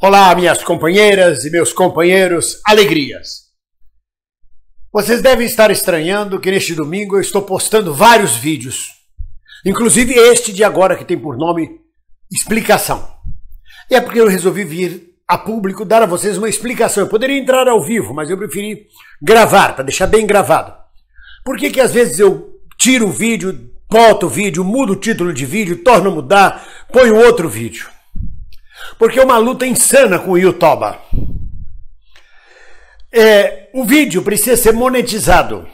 Olá, minhas companheiras e meus companheiros, alegrias! Vocês devem estar estranhando que neste domingo eu estou postando vários vídeos, inclusive este de agora que tem por nome Explicação. E é porque eu resolvi vir a público dar a vocês uma explicação. Eu poderia entrar ao vivo, mas eu preferi gravar, para deixar bem gravado. Por que, que às vezes eu tiro o vídeo, boto o vídeo, mudo o título de vídeo, torno a mudar, ponho outro vídeo? porque é uma luta insana com o Yutoba. É, o vídeo precisa ser monetizado.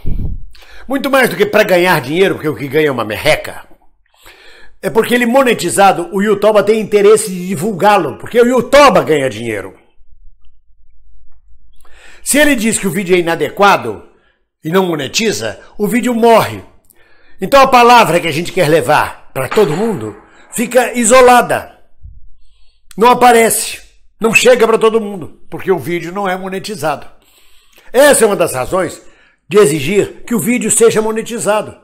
Muito mais do que para ganhar dinheiro, porque o que ganha é uma merreca. É porque ele monetizado, o Yutoba tem interesse de divulgá-lo, porque o Yutoba ganha dinheiro. Se ele diz que o vídeo é inadequado e não monetiza, o vídeo morre. Então a palavra que a gente quer levar para todo mundo fica isolada não aparece, não chega para todo mundo, porque o vídeo não é monetizado. Essa é uma das razões de exigir que o vídeo seja monetizado,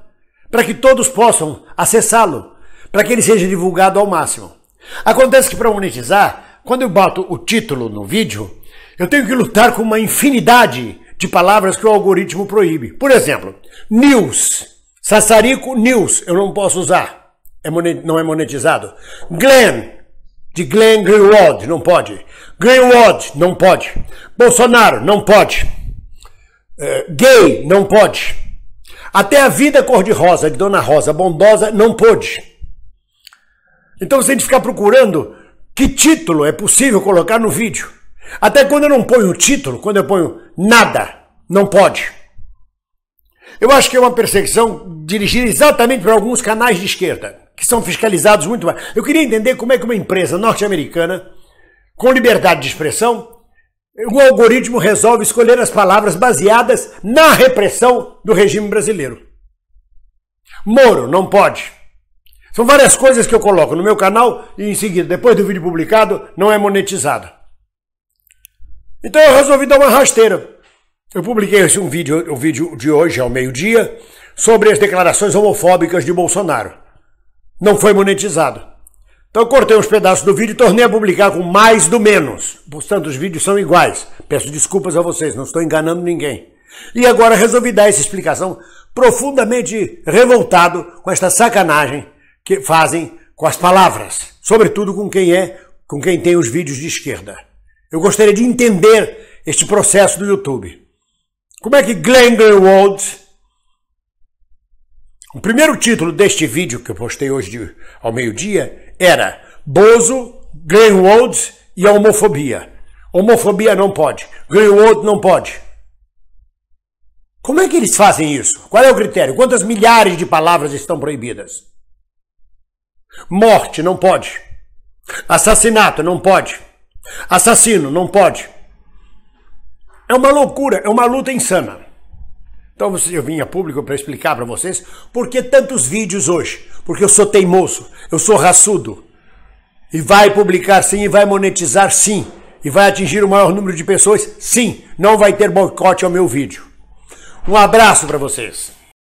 para que todos possam acessá-lo, para que ele seja divulgado ao máximo. Acontece que para monetizar, quando eu boto o título no vídeo, eu tenho que lutar com uma infinidade de palavras que o algoritmo proíbe. Por exemplo, news. Sassarico news, eu não posso usar. É não é monetizado. Glenn, de Glenn Greenwald, não pode. Greenwald, não pode. Bolsonaro, não pode. É, gay, não pode. Até a vida cor-de-rosa de Dona Rosa Bondosa não pode. Então você tem que ficar procurando que título é possível colocar no vídeo. Até quando eu não ponho título, quando eu ponho nada, não pode. Eu acho que é uma perseguição dirigida exatamente para alguns canais de esquerda que são fiscalizados muito mais. Eu queria entender como é que uma empresa norte-americana, com liberdade de expressão, o algoritmo resolve escolher as palavras baseadas na repressão do regime brasileiro. Moro, não pode. São várias coisas que eu coloco no meu canal e em seguida, depois do vídeo publicado, não é monetizado. Então eu resolvi dar uma rasteira. Eu publiquei um vídeo, o um vídeo de hoje ao meio-dia sobre as declarações homofóbicas de Bolsonaro não foi monetizado. Então eu cortei uns pedaços do vídeo e tornei a publicar com mais do menos. Portanto, os vídeos são iguais. Peço desculpas a vocês, não estou enganando ninguém. E agora resolvi dar essa explicação profundamente revoltado com esta sacanagem que fazem com as palavras, sobretudo com quem é, com quem tem os vídeos de esquerda. Eu gostaria de entender este processo do YouTube. Como é que Glenn Greenwald o primeiro título deste vídeo que eu postei hoje de, ao meio-dia era Bozo, Greenwald e a homofobia. Homofobia não pode, Greenwald não pode. Como é que eles fazem isso? Qual é o critério? Quantas milhares de palavras estão proibidas? Morte não pode. Assassinato não pode. Assassino não pode. É uma loucura, é uma luta insana. Então eu vim a público para explicar para vocês por que tantos vídeos hoje. Porque eu sou teimoso, eu sou raçudo. E vai publicar sim, e vai monetizar sim. E vai atingir o maior número de pessoas sim. Não vai ter boicote ao meu vídeo. Um abraço para vocês.